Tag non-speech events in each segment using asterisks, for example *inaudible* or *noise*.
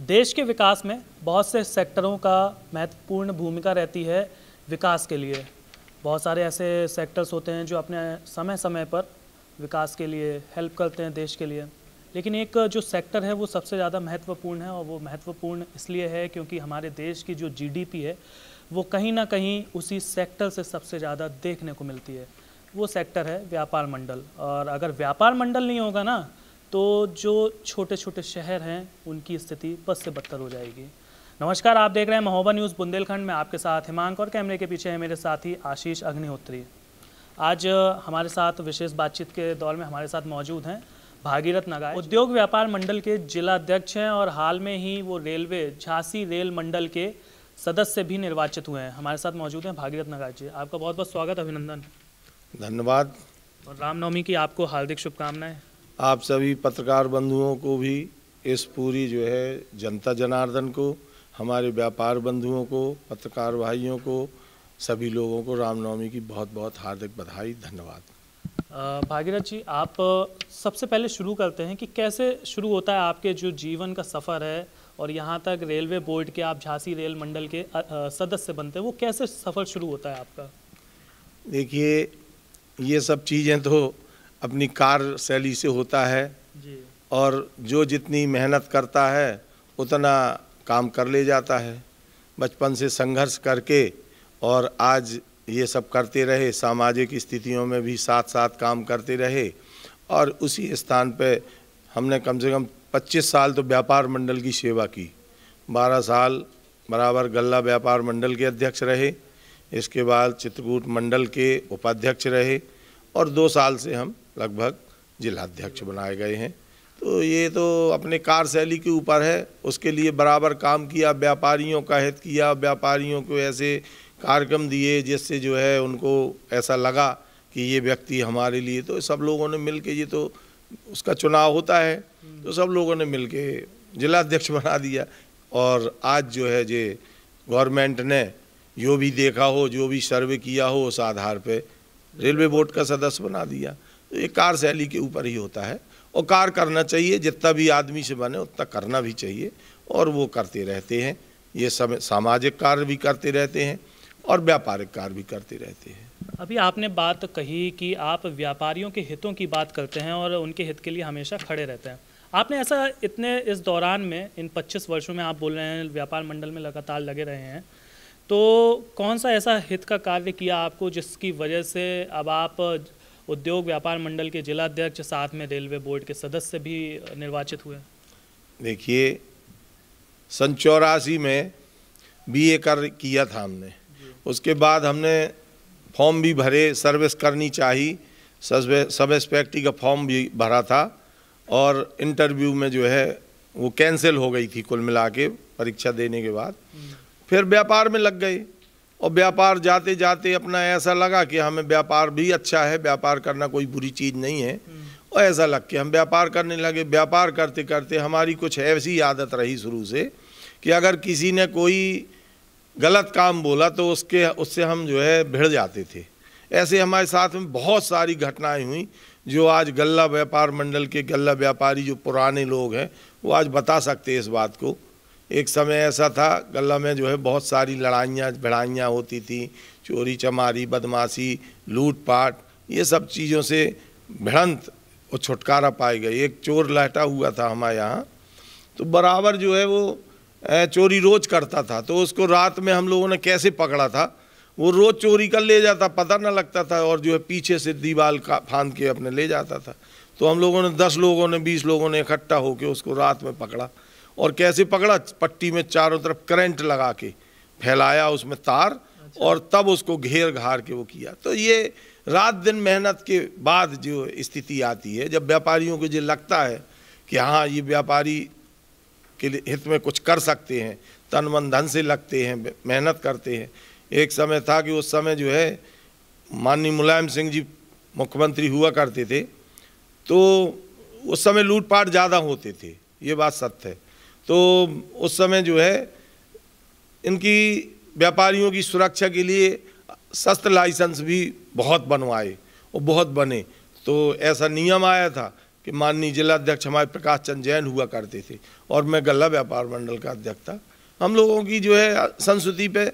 देश के विकास में बहुत से सेक्टरों का महत्वपूर्ण भूमिका रहती है विकास के लिए बहुत सारे ऐसे सेक्टर्स होते हैं जो अपने समय समय पर विकास के लिए हेल्प करते हैं देश के लिए लेकिन एक जो सेक्टर है वो सबसे ज़्यादा महत्वपूर्ण है और वो महत्वपूर्ण इसलिए है क्योंकि हमारे देश की जो जीडीपी है वो कहीं ना कहीं उसी सेक्टर से सबसे ज़्यादा देखने को मिलती है वो सेक्टर है व्यापार मंडल और अगर व्यापार मंडल नहीं होगा ना तो जो छोटे छोटे शहर हैं उनकी स्थिति बस से बदतर हो जाएगी नमस्कार आप देख रहे हैं महोबा न्यूज़ बुंदेलखंड में आपके साथ हिमांक और कैमरे के पीछे है मेरे साथी आशीष अग्निहोत्री आज हमारे साथ विशेष बातचीत के दौर में हमारे साथ मौजूद हैं भागीरथ नगाए उद्योग व्यापार मंडल के जिला अध्यक्ष हैं और हाल में ही वो रेलवे झांसी रेल मंडल के सदस्य भी निर्वाचित हुए हैं हमारे साथ मौजूद हैं भागीरथ नगाए जी आपका बहुत बहुत स्वागत अभिनंदन धन्यवाद और रामनवमी की आपको हार्दिक शुभकामनाएं आप सभी पत्रकार बंधुओं को भी इस पूरी जो है जनता जनार्दन को हमारे व्यापार बंधुओं को पत्रकार भाइयों को सभी लोगों को रामनवमी की बहुत बहुत हार्दिक बधाई धन्यवाद भागीरथ जी आप सबसे पहले शुरू करते हैं कि कैसे शुरू होता है आपके जो जीवन का सफ़र है और यहाँ तक रेलवे बोर्ड के आप झांसी रेल मंडल के सदस्य बनते हैं वो कैसे सफ़र शुरू होता है आपका देखिए ये सब चीज़ें तो अपनी कार्य शैली से होता है और जो जितनी मेहनत करता है उतना काम कर ले जाता है बचपन से संघर्ष करके और आज ये सब करते रहे सामाजिक स्थितियों में भी साथ साथ काम करते रहे और उसी स्थान पे हमने कम से कम 25 साल तो व्यापार मंडल की सेवा की 12 साल बराबर गल्ला व्यापार मंडल के अध्यक्ष रहे इसके बाद चित्रकूट मंडल के उपाध्यक्ष रहे और दो साल से हम लगभग जिलाध्यक्ष बनाए गए हैं तो ये तो अपने कार्यशैली के ऊपर है उसके लिए बराबर काम किया व्यापारियों का हित किया व्यापारियों को ऐसे कार्यक्रम दिए जिससे जो है उनको ऐसा लगा कि ये व्यक्ति हमारे लिए तो सब लोगों ने मिल के ये तो उसका चुनाव होता है तो सब लोगों ने मिल के जिलाध्यक्ष बना दिया और आज जो है जे गवर्नमेंट ने जो भी देखा हो जो भी सर्वे किया हो उस आधार पर रेलवे बोर्ड का सदस्य बना दिया तो ये कार शैली के ऊपर ही होता है और कार करना चाहिए जितना भी आदमी से बने उतना करना भी चाहिए और वो करते रहते हैं ये सब सामाजिक कार्य भी करते रहते हैं और व्यापारिक कार्य भी करते रहते हैं अभी आपने बात कही कि आप व्यापारियों के हितों की बात करते हैं और उनके हित के लिए हमेशा खड़े रहते हैं आपने ऐसा इतने इस दौरान में इन 25 वर्षों में आप बोल रहे हैं व्यापार मंडल में लगातार लगे रहे हैं तो कौन सा ऐसा हित का कार्य किया आपको जिसकी वजह से अब आप उद्योग व्यापार मंडल के जिलाध्यक्ष साथ में रेलवे बोर्ड के सदस्य भी निर्वाचित हुए देखिए सन चौरासी में बी ए कर किया था हमने उसके बाद हमने फॉर्म भी भरे सर्विस करनी चाहिए सब इंस्पेक्टी का फॉर्म भी भरा था और इंटरव्यू में जो है वो कैंसिल हो गई थी कुल मिला के परीक्षा देने के बाद हम्म। फिर व्यापार में लग गए और व्यापार जाते जाते अपना ऐसा लगा कि हमें व्यापार भी अच्छा है व्यापार करना कोई बुरी चीज़ नहीं है और ऐसा लग के हम व्यापार करने लगे व्यापार करते करते हमारी कुछ ऐसी आदत रही शुरू से कि अगर किसी ने कोई गलत काम बोला तो उसके उससे हम जो है भिड़ जाते थे ऐसे हमारे साथ में बहुत सारी घटनाएं हुई जो आज गल्ला व्यापार मंडल के गल्ला व्यापारी जो पुराने लोग हैं वो आज बता सकते हैं इस बात को एक समय ऐसा था गला में जो है बहुत सारी लड़ाइयाँ भिड़ाइयाँ होती थी चोरी चमारी बदमाशी लूटपाट ये सब चीज़ों से भिड़ंत और छुटकारा पाई गई एक चोर लहटा हुआ था हमारे यहाँ तो बराबर जो है वो चोरी रोज़ करता था तो उसको रात में हम लोगों ने कैसे पकड़ा था वो रोज़ चोरी कर ले जाता पता ना लगता था और जो है पीछे से दीवार का फांद के अपने ले जाता था तो हम लोगों ने दस लोगों ने बीस लोगों ने इकट्ठा होकर उसको रात में पकड़ा और कैसे पकड़ा पट्टी में चारों तरफ करंट लगा के फैलाया उसमें तार अच्छा। और तब उसको घेर घार के वो किया तो ये रात दिन मेहनत के बाद जो स्थिति आती है जब व्यापारियों को जो लगता है कि हाँ ये व्यापारी के हित में कुछ कर सकते हैं तन मन धन से लगते हैं मेहनत करते हैं एक समय था कि उस समय जो है माननीय मुलायम सिंह जी मुख्यमंत्री हुआ करते थे तो उस समय लूटपाट ज़्यादा होते थे ये बात सत्य है तो उस समय जो है इनकी व्यापारियों की सुरक्षा के लिए शस्त्र लाइसेंस भी बहुत बनवाए और बहुत बने तो ऐसा नियम आया था कि माननीय जिला अध्यक्ष हमारे प्रकाश चंद जैन हुआ करते थे और मैं गला व्यापार मंडल का अध्यक्ष था हम लोगों की जो है संस्कृति पे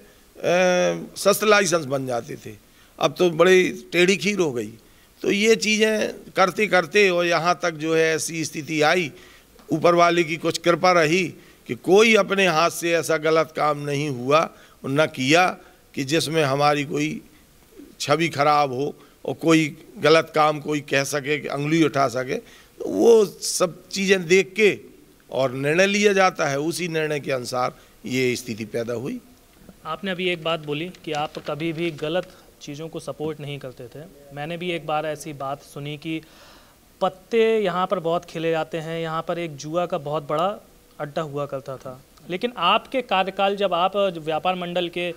शस्त्र लाइसेंस बन जाते थे अब तो बड़ी टेढ़ी खीर हो गई तो ये चीज़ें करते करते और यहाँ तक जो है ऐसी स्थिति आई ऊपर वाले की कुछ कृपा रही कि कोई अपने हाथ से ऐसा गलत काम नहीं हुआ और न किया कि जिसमें हमारी कोई छवि खराब हो और कोई गलत काम कोई कह सके कि अंगुली उठा सके तो वो सब चीज़ें देख के और निर्णय लिया जाता है उसी निर्णय के अनुसार ये स्थिति पैदा हुई आपने अभी एक बात बोली कि आप कभी भी गलत चीज़ों को सपोर्ट नहीं करते थे मैंने भी एक बार ऐसी बात सुनी कि पत्ते यहाँ पर बहुत खिले जाते हैं यहाँ पर एक जुआ का बहुत बड़ा अड्डा हुआ करता था लेकिन आपके कार्यकाल जब आप व्यापार मंडल के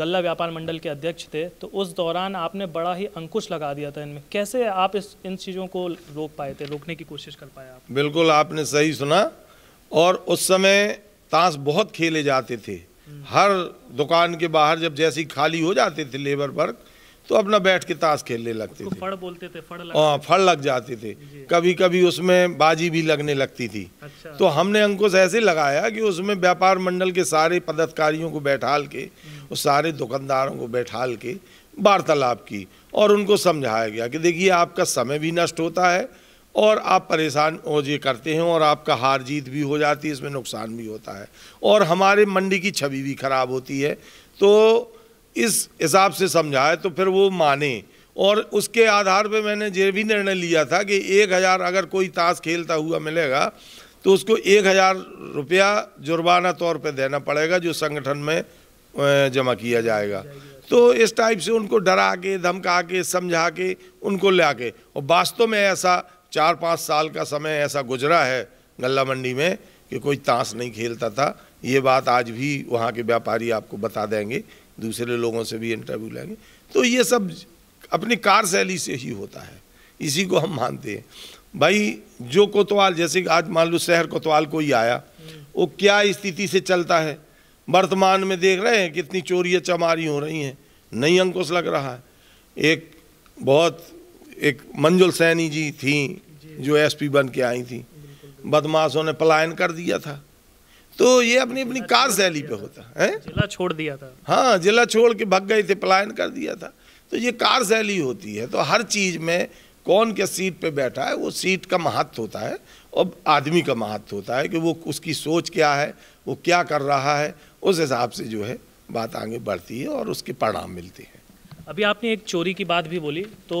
गल्ला व्यापार मंडल के अध्यक्ष थे तो उस दौरान आपने बड़ा ही अंकुश लगा दिया था इनमें कैसे आप इस इन चीज़ों को रोक पाए थे रोकने की कोशिश कर पाए आप बिल्कुल आपने सही सुना और उस समय ताश बहुत खेले जाते थे हम्म। हर दुकान के बाहर जब जैसी खाली हो जाते थे लेबर वर्क तो अपना बैठ के ताश खेलने लगते थे फड़ बोलते थे फड़ हाँ फड़ लग जाते थे कभी कभी उसमें बाजी भी लगने लगती थी अच्छा। तो हमने अंकुश ऐसे लगाया कि उसमें व्यापार मंडल के सारे पदाधिकारियों को बैठाल के हम्म। उस सारे दुकानदारों को बैठाल के वार्तालाप की और उनको समझाया गया कि देखिए आपका समय भी नष्ट होता है और आप परेशान हो ये करते हैं और आपका हार जीत भी हो जाती है इसमें नुकसान भी होता है और हमारे मंडी की छवि भी खराब होती है तो इस हिसाब से समझाए तो फिर वो माने और उसके आधार पे मैंने ये भी निर्णय लिया था कि एक हज़ार अगर कोई ताश खेलता हुआ मिलेगा तो उसको एक हज़ार रुपया जुर्माना तौर पे देना पड़ेगा जो संगठन में जमा किया जाएगा तो इस टाइप से उनको डरा के धमका के समझा के उनको ले के और वास्तव में ऐसा चार पाँच साल का समय ऐसा गुजरा है गला मंडी में कि कोई ताश नहीं खेलता था ये बात आज भी वहाँ के व्यापारी आपको बता देंगे दूसरे लोगों से भी इंटरव्यू लेंगे तो ये सब अपनी कार शैली से ही होता है इसी को हम मानते हैं भाई जो कोतवाल जैसे आज मान लो शहर कोतवाल को ही आया वो क्या स्थिति से चलता है वर्तमान में देख रहे हैं कितनी चोरियाँ चमारी हो रही हैं नहीं अंकुश लग रहा है एक बहुत एक मंजुल सैनी जी थी जो एसपी बन के आई थी बदमाशों ने पलायन कर दिया था तो ये अपनी अपनी कार शैली पे होता है जिला छोड़ दिया था हाँ जिला छोड़ के भग गए थे पलायन कर दिया था तो ये कार शैली होती है तो हर चीज़ में कौन के सीट पे बैठा है वो सीट का महत्व होता है और आदमी का महत्व होता है कि वो उसकी सोच क्या है वो क्या कर रहा है उस हिसाब से जो है बात आगे बढ़ती है और उसके परिणाम मिलते हैं अभी आपने एक चोरी की बात भी बोली तो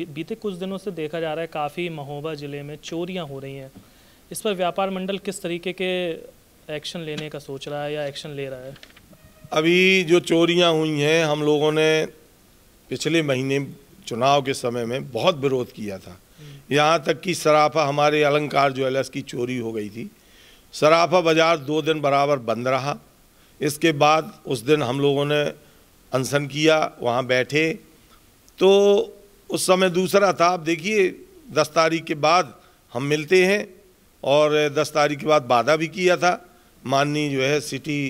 बीते कुछ दिनों से देखा जा रहा है काफ़ी महोबा ज़िले में चोरियाँ हो रही हैं इस पर व्यापार मंडल किस तरीके के एक्शन लेने का सोच रहा है या एक्शन ले रहा है अभी जो चोरियां हुई हैं हम लोगों ने पिछले महीने चुनाव के समय में बहुत विरोध किया था हम्म। यहाँ तक कि सराफा हमारे अलंकार ज्वेलर्स की चोरी हो गई थी सराफा बाज़ार दो दिन बराबर बंद रहा इसके बाद उस दिन हम लोगों ने अनशन किया वहाँ बैठे तो उस समय दूसरा था आप देखिए दस तारीख के बाद हम मिलते हैं और दस तारीख के बाद वादा भी किया था माननी जो है सिटी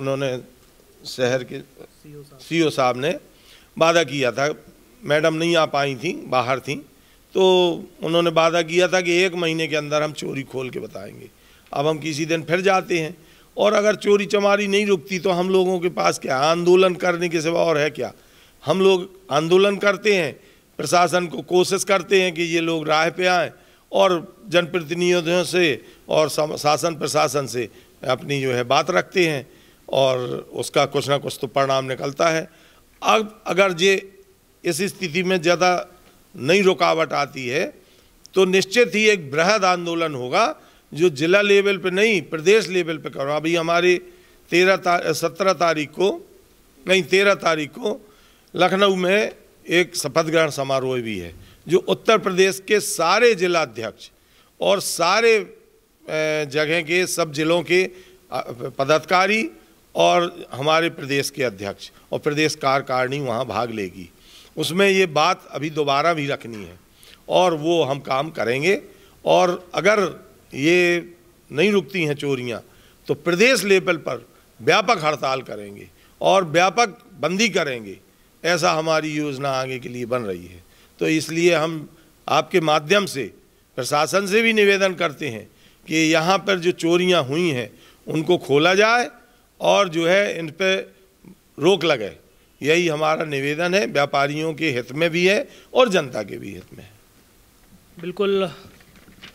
उन्होंने शहर के सीओ साहब ने वादा किया था मैडम नहीं आ पाई थी बाहर थी तो उन्होंने वादा किया था कि एक महीने के अंदर हम चोरी खोल के बताएंगे अब हम किसी दिन फिर जाते हैं और अगर चोरी चमारी नहीं रुकती तो हम लोगों के पास क्या आंदोलन करने के सिवा और है क्या हम लोग आंदोलन करते हैं प्रशासन को कोशिश करते हैं कि ये लोग राह पे आएँ और जनप्रतिनिधियों से और शासन प्रशासन से अपनी जो है बात रखते हैं और उसका कुछ ना कुछ तो परिणाम निकलता है अब अगर ये इस स्थिति में ज़्यादा नई रुकावट आती है तो निश्चित ही एक बृहद आंदोलन होगा जो जिला लेवल पे नहीं प्रदेश लेवल पे करो अभी हमारे तेरह तार सत्रह तारीख को नहीं तेरह तारीख को लखनऊ में एक शपथ ग्रहण समारोह भी है जो उत्तर प्रदेश के सारे जिलाध्यक्ष और सारे जगह के सब जिलों के पदाधिकारी और हमारे प्रदेश के अध्यक्ष और प्रदेश कार्यकारिणी वहाँ भाग लेगी उसमें ये बात अभी दोबारा भी रखनी है और वो हम काम करेंगे और अगर ये नहीं रुकती हैं चोरियाँ तो प्रदेश लेवल पर व्यापक हड़ताल करेंगे और व्यापक बंदी करेंगे ऐसा हमारी योजना आगे के लिए बन रही है तो इसलिए हम आपके माध्यम से प्रशासन से भी निवेदन करते हैं कि यहाँ पर जो चोरियाँ हुई हैं उनको खोला जाए और जो है इन पर रोक लगे यही हमारा निवेदन है व्यापारियों के हित में भी है और जनता के भी हित में है बिल्कुल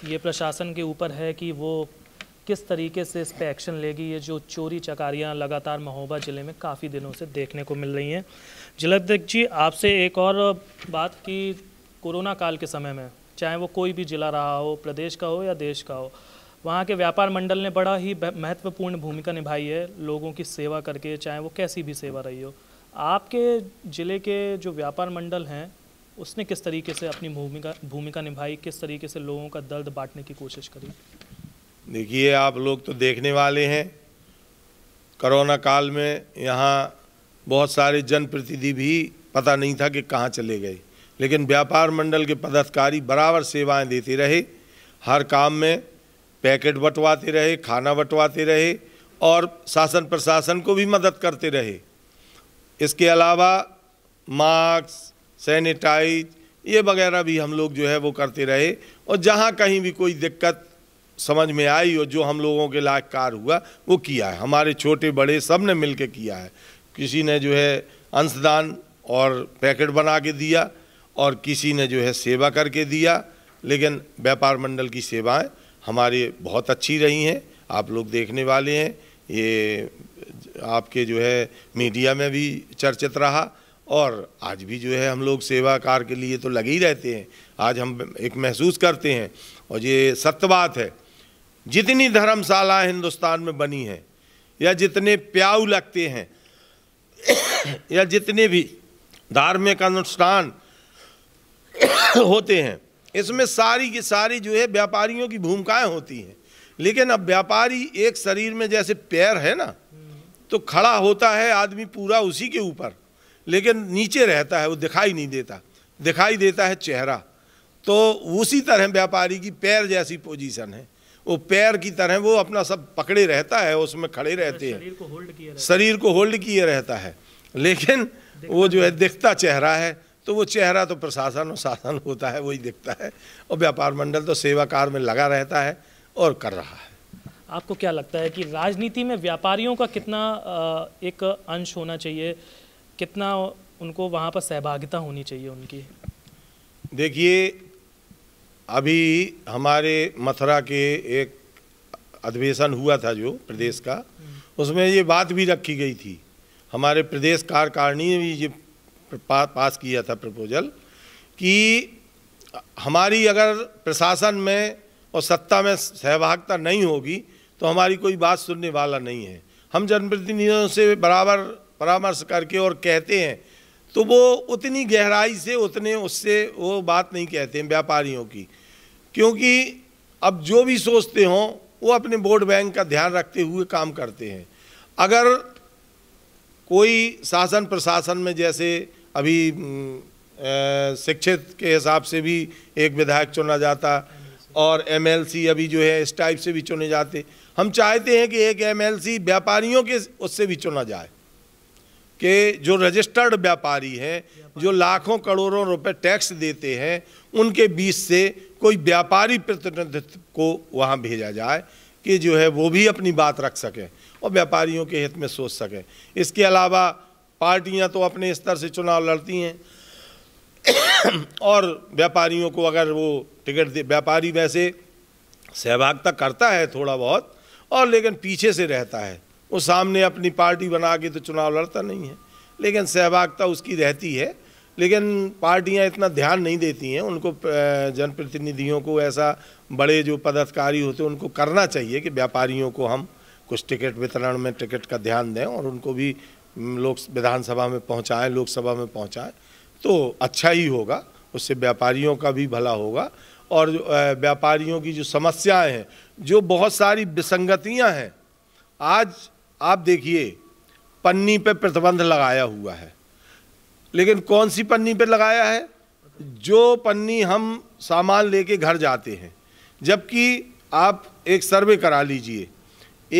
ये प्रशासन के ऊपर है कि वो किस तरीके से इस पर एक्शन लेगी ये जो चोरी चकारियाँ लगातार महोबा ज़िले में काफ़ी दिनों से देखने को मिल रही हैं जिलाध्यक्ष जी आपसे एक और बात कि कोरोना काल के समय में चाहे वो कोई भी ज़िला रहा हो प्रदेश का हो या देश का हो वहाँ के व्यापार मंडल ने बड़ा ही महत्वपूर्ण भूमिका निभाई है लोगों की सेवा करके चाहे वो कैसी भी सेवा रही हो आपके ज़िले के जो व्यापार मंडल हैं उसने किस तरीके से अपनी भूमिका भूमिका निभाई किस तरीके से लोगों का दर्द बांटने की कोशिश करी देखिए आप लोग तो देखने वाले हैं कोरोना काल में यहाँ बहुत सारे जनप्रतिनिधि भी पता नहीं था कि कहाँ चले गए लेकिन व्यापार मंडल के पदाधिकारी बराबर सेवाएं देते रहे हर काम में पैकेट बंटवाते रहे खाना बंटवाते रहे और शासन प्रशासन को भी मदद करते रहे इसके अलावा मास्क सैनिटाइज ये वगैरह भी हम लोग जो है वो करते रहे और जहाँ कहीं भी कोई दिक्कत समझ में आई और जो हम लोगों के लायक कार्य हुआ वो किया है हमारे छोटे बड़े सब ने मिल किया है किसी ने जो है अंशदान और पैकेट बना के दिया और किसी ने जो है सेवा करके दिया लेकिन व्यापार मंडल की सेवाएं हमारी बहुत अच्छी रही हैं आप लोग देखने वाले हैं ये आपके जो है मीडिया में भी चर्चित रहा और आज भी जो है हम लोग सेवा कार्य के लिए तो लगे ही रहते हैं आज हम एक महसूस करते हैं और ये सत्य बात है जितनी धर्मशाला हिंदुस्तान में बनी है या जितने प्याऊ लगते हैं *coughs* या जितने भी धार्मिक अनुष्ठान *coughs* होते हैं इसमें सारी की सारी जो है व्यापारियों की भूमिकाएं होती हैं लेकिन अब व्यापारी एक शरीर में जैसे पैर है ना तो खड़ा होता है आदमी पूरा उसी के ऊपर लेकिन नीचे रहता है वो दिखाई नहीं देता दिखाई देता है चेहरा तो उसी तरह व्यापारी की पैर जैसी पोजीशन है वो पैर की तरह वो अपना सब पकड़े रहता है उसमें खड़े तो रहते हैं शरीर को होल्ड किए रहता है लेकिन वो जो है दिखता चेहरा है तो वो चेहरा तो प्रशासन और शासन होता है वही दिखता है और व्यापार मंडल तो सेवा कार में लगा रहता है और कर रहा है आपको क्या लगता है कि राजनीति में व्यापारियों का कितना एक अंश होना चाहिए कितना उनको वहाँ पर सहभागिता होनी चाहिए उनकी देखिए अभी हमारे मथुरा के एक अधिवेशन हुआ था जो प्रदेश का उसमें ये बात भी रखी गई थी हमारे प्रदेश कार्यकारिणी ने भी ये पास किया था प्रपोजल कि हमारी अगर प्रशासन में और सत्ता में सहभागिता नहीं होगी तो हमारी कोई बात सुनने वाला नहीं है हम जनप्रतिनिधियों से बराबर परामर्श करके और कहते हैं तो वो उतनी गहराई से उतने उससे वो बात नहीं कहते हैं व्यापारियों की क्योंकि अब जो भी सोचते हों वो अपने वोट बैंक का ध्यान रखते हुए काम करते हैं अगर कोई शासन प्रशासन में जैसे अभी शिक्षित के हिसाब से भी एक विधायक चुना जाता और एमएलसी अभी जो है इस टाइप से भी चुने जाते हम चाहते हैं कि एक एमएलसी व्यापारियों के उससे भी चुना जाए कि जो रजिस्टर्ड व्यापारी हैं जो लाखों करोड़ों रुपए टैक्स देते हैं उनके बीच से कोई व्यापारी प्रतिनिधित्व को वहाँ भेजा जाए कि जो है वो भी अपनी बात रख सकें और व्यापारियों के हित में सोच सकें इसके अलावा पार्टियां तो अपने स्तर से चुनाव लड़ती हैं *coughs* और व्यापारियों को अगर वो टिकट दे व्यापारी वैसे सहभागिता करता है थोड़ा बहुत और लेकिन पीछे से रहता है वो सामने अपनी पार्टी बना के तो चुनाव लड़ता नहीं है लेकिन सहभागिता उसकी रहती है लेकिन पार्टियां इतना ध्यान नहीं देती हैं उनको जनप्रतिनिधियों को ऐसा बड़े जो पदाधिकारी होते हैं उनको करना चाहिए कि व्यापारियों को हम कुछ टिकट वितरण में टिकट का ध्यान दें और उनको भी लोक विधानसभा में पहुंचाएं लोकसभा में पहुंचाएं तो अच्छा ही होगा उससे व्यापारियों का भी भला होगा और व्यापारियों की जो समस्याएं हैं जो बहुत सारी विसंगतियां हैं आज आप देखिए पन्नी पे प्रतिबंध लगाया हुआ है लेकिन कौन सी पन्नी पर लगाया है जो पन्नी हम सामान लेके घर जाते हैं जबकि आप एक सर्वे करा लीजिए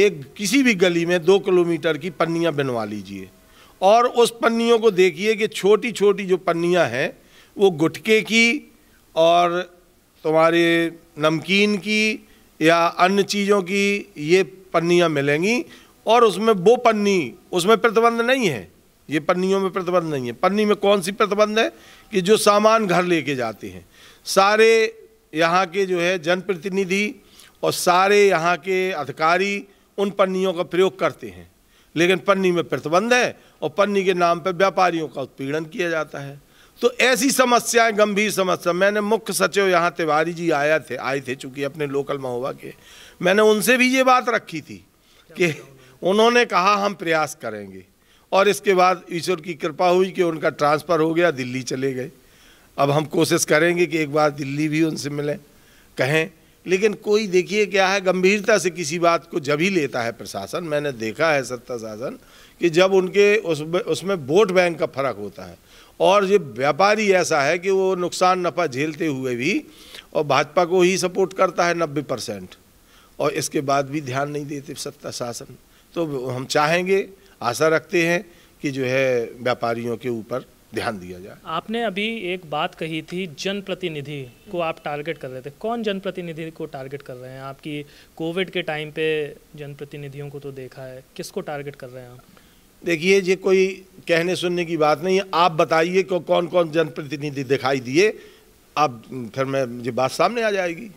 एक किसी भी गली में दो किलोमीटर की पन्नियाँ बनवा लीजिए और उस पन्नियों को देखिए कि छोटी छोटी जो पन्नियाँ हैं वो गुटके की और तुम्हारे नमकीन की या अन्य चीज़ों की ये पन्नियाँ मिलेंगी और उसमें वो पन्नी उसमें प्रतिबंध नहीं है ये पन्नियों में प्रतिबंध नहीं है पन्नी में कौन सी प्रतिबंध है कि जो सामान घर लेके जाते हैं सारे यहाँ के जो है जनप्रतिनिधि और सारे यहाँ के अधिकारी उन पन्नियों का प्रयोग करते हैं लेकिन पन्नी में प्रतिबंध है और पन्नी के नाम पर व्यापारियों का उत्पीड़न किया जाता है तो ऐसी समस्याएं गंभीर समस्या मैंने मुख्य सचिव यहाँ तिवारी जी आया थे आए थे चूँकि अपने लोकल महोबा के मैंने उनसे भी ये बात रखी थी कि उन्होंने कहा हम प्रयास करेंगे और इसके बाद ईश्वर की कृपा हुई कि उनका ट्रांसफ़र हो गया दिल्ली चले गए अब हम कोशिश करेंगे कि एक बार दिल्ली भी उनसे मिलें कहें लेकिन कोई देखिए क्या है गंभीरता से किसी बात को जब ही लेता है प्रशासन मैंने देखा है सत्ता शासन कि जब उनके उस उसमें वोट बैंक का फर्क होता है और ये व्यापारी ऐसा है कि वो नुकसान नफ़ा झेलते हुए भी और भाजपा को ही सपोर्ट करता है नब्बे परसेंट और इसके बाद भी ध्यान नहीं देते सत्ता शासन तो हम चाहेंगे आशा रखते हैं कि जो है व्यापारियों के ऊपर ध्यान दिया जाए आपने अभी एक बात कही थी जनप्रतिनिधि को आप टारगेट कर रहे थे कौन जनप्रतिनिधि को टारगेट कर रहे हैं आपकी कोविड के टाइम पे जनप्रतिनिधियों को तो देखा है किसको टारगेट कर रहे हैं आप देखिए ये कोई कहने सुनने की बात नहीं है आप बताइए कौन कौन जनप्रतिनिधि दिखाई दिए अब फिर मैं ये बात सामने आ जाएगी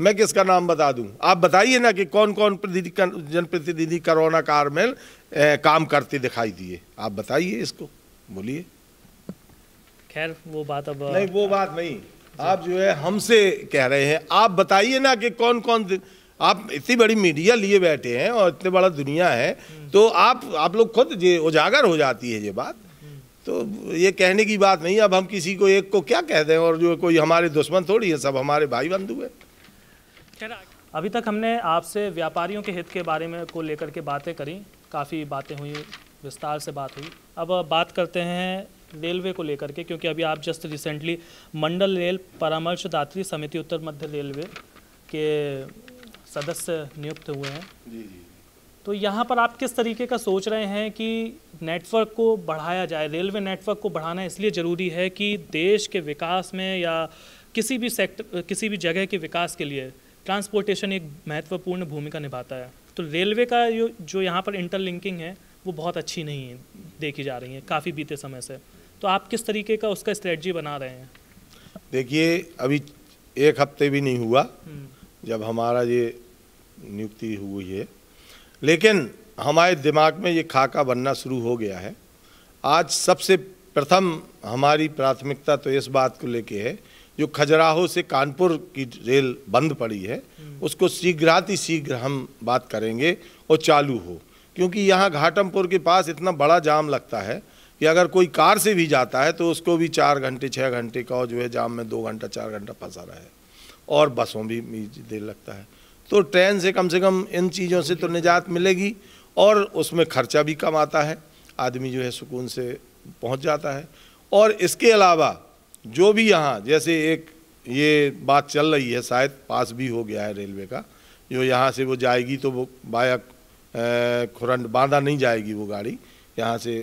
मैं किसका नाम बता दूं आप बताइए ना कि कौन कौन जनप्रतिनिधि कोरोना काल में काम करते दिखाई दिए आप बताइए इसको बोलिए खैर वो बात अब नहीं वो बात नहीं आप जो है हमसे कह रहे हैं आप बताइए ना कि कौन कौन आप इतनी बड़ी मीडिया लिए बैठे हैं और इतने बड़ा दुनिया है हम्म। तो आप आप लोग खुद ये उजागर हो जाती है ये बात हम्म। तो ये कहने की बात नहीं अब हम किसी को एक को क्या कह दें और जो कोई हमारे दुश्मन थोड़ी है सब हमारे भाई बंधु हैं अभी तक हमने आपसे व्यापारियों के हित के बारे में को लेकर के बातें करी काफ़ी बातें हुई विस्तार से बात हुई अब बात करते हैं रेलवे को लेकर के क्योंकि अभी आप जस्ट रिसेंटली मंडल रेल परामर्शदात्री समिति उत्तर मध्य रेलवे के सदस्य नियुक्त हुए हैं तो यहाँ पर आप किस तरीके का सोच रहे हैं कि नेटवर्क को बढ़ाया जाए रेलवे नेटवर्क को बढ़ाना इसलिए ज़रूरी है कि देश के विकास में या किसी भी सेक्टर किसी भी जगह के विकास के लिए ट्रांसपोर्टेशन एक महत्वपूर्ण भूमिका निभाता है तो रेलवे का जो जो यहाँ पर इंटरलिंकिंग है वो बहुत अच्छी नहीं है देखी जा रही है काफ़ी बीते समय से तो आप किस तरीके का उसका स्ट्रेटजी बना रहे हैं देखिए अभी एक हफ्ते भी नहीं हुआ हम्म। जब हमारा ये नियुक्ति हुई है लेकिन हमारे दिमाग में ये खाका बनना शुरू हो गया है आज सबसे प्रथम हमारी प्राथमिकता तो इस बात को लेके है जो खजुराहो से कानपुर की रेल बंद पड़ी है हम्म। उसको शीघ्राति शीघ्र हम बात करेंगे और चालू हो क्योंकि यहाँ घाटमपुर के पास इतना बड़ा जाम लगता है कि अगर कोई कार से भी जाता है तो उसको भी चार घंटे छः घंटे का जो है जाम में दो घंटा चार घंटा फंसा रहा है और बसों भी देर लगता है तो ट्रेन से कम से कम इन चीज़ों से तो निजात मिलेगी और उसमें खर्चा भी कम आता है आदमी जो है सुकून से पहुंच जाता है और इसके अलावा जो भी यहाँ जैसे एक ये बात चल रही है शायद पास भी हो गया है रेलवे का जो यहाँ से वो जाएगी तो वो बाया खुरंड बांधा नहीं जाएगी वो गाड़ी यहाँ से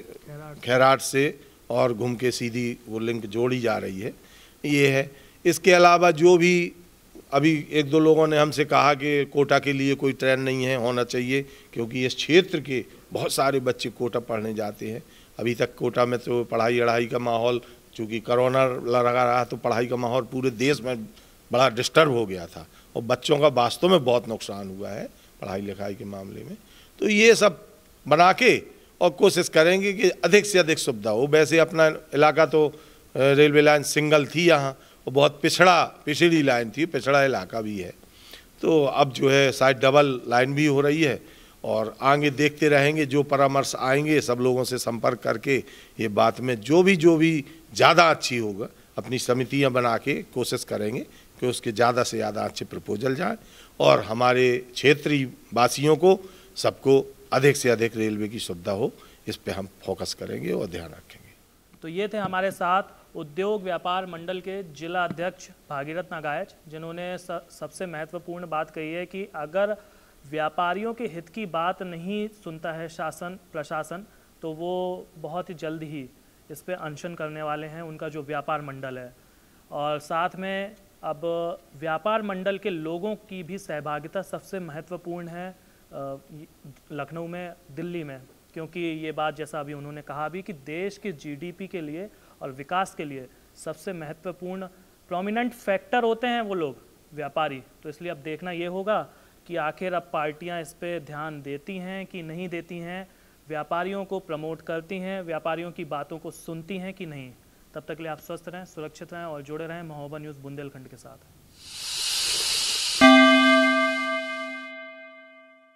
खैराट से और घूम के सीधी वो लिंक जोड़ी जा रही है ये है इसके अलावा जो भी अभी एक दो लोगों ने हमसे कहा कि कोटा के लिए कोई ट्रेन नहीं है होना चाहिए क्योंकि इस क्षेत्र के बहुत सारे बच्चे कोटा पढ़ने जाते हैं अभी तक कोटा में तो पढ़ाई अढ़ाई का माहौल चूँकि कोरोना लगा रहा तो पढ़ाई का माहौल पूरे देश में बड़ा डिस्टर्ब हो गया था और बच्चों का वास्तव में बहुत नुकसान हुआ है पढ़ाई लिखाई के मामले में तो ये सब बना के और कोशिश करेंगे कि अधिक से अधिक सुविधा हो वैसे अपना इलाका तो रेलवे लाइन सिंगल थी यहाँ और बहुत पिछड़ा पिछड़ी लाइन थी पिछड़ा इलाका भी है तो अब जो है शायद डबल लाइन भी हो रही है और आगे देखते रहेंगे जो परामर्श आएंगे सब लोगों से संपर्क करके ये बात में जो भी जो भी ज़्यादा अच्छी होगा अपनी समितियाँ बना के कोशिश करेंगे कि उसके ज़्यादा से ज़्यादा अच्छे प्रपोजल जाएं और हमारे क्षेत्रीय वासियों को सबको अधिक से अधिक रेलवे की सुविधा हो इस पर हम फोकस करेंगे और ध्यान रखेंगे तो ये थे हमारे साथ उद्योग व्यापार मंडल के जिला अध्यक्ष भागीरथ नागायच जिन्होंने सबसे महत्वपूर्ण बात कही है कि अगर व्यापारियों के हित की बात नहीं सुनता है शासन प्रशासन तो वो बहुत ही जल्द ही इस पर अनशन करने वाले हैं उनका जो व्यापार मंडल है और साथ में अब व्यापार मंडल के लोगों की भी सहभागिता सबसे महत्वपूर्ण है लखनऊ में दिल्ली में क्योंकि ये बात जैसा अभी उन्होंने कहा भी कि देश के जीडीपी के लिए और विकास के लिए सबसे महत्वपूर्ण प्रोमिनेंट फैक्टर होते हैं वो लोग व्यापारी तो इसलिए अब देखना ये होगा कि आखिर अब पार्टियां इस पर ध्यान देती हैं कि नहीं देती हैं व्यापारियों को प्रमोट करती हैं व्यापारियों की बातों को सुनती हैं कि नहीं तब तक लिए आप स्वस्थ रहें सुरक्षित रहें और जुड़े रहें महोबा न्यूज़ बुंदेलखंड के साथ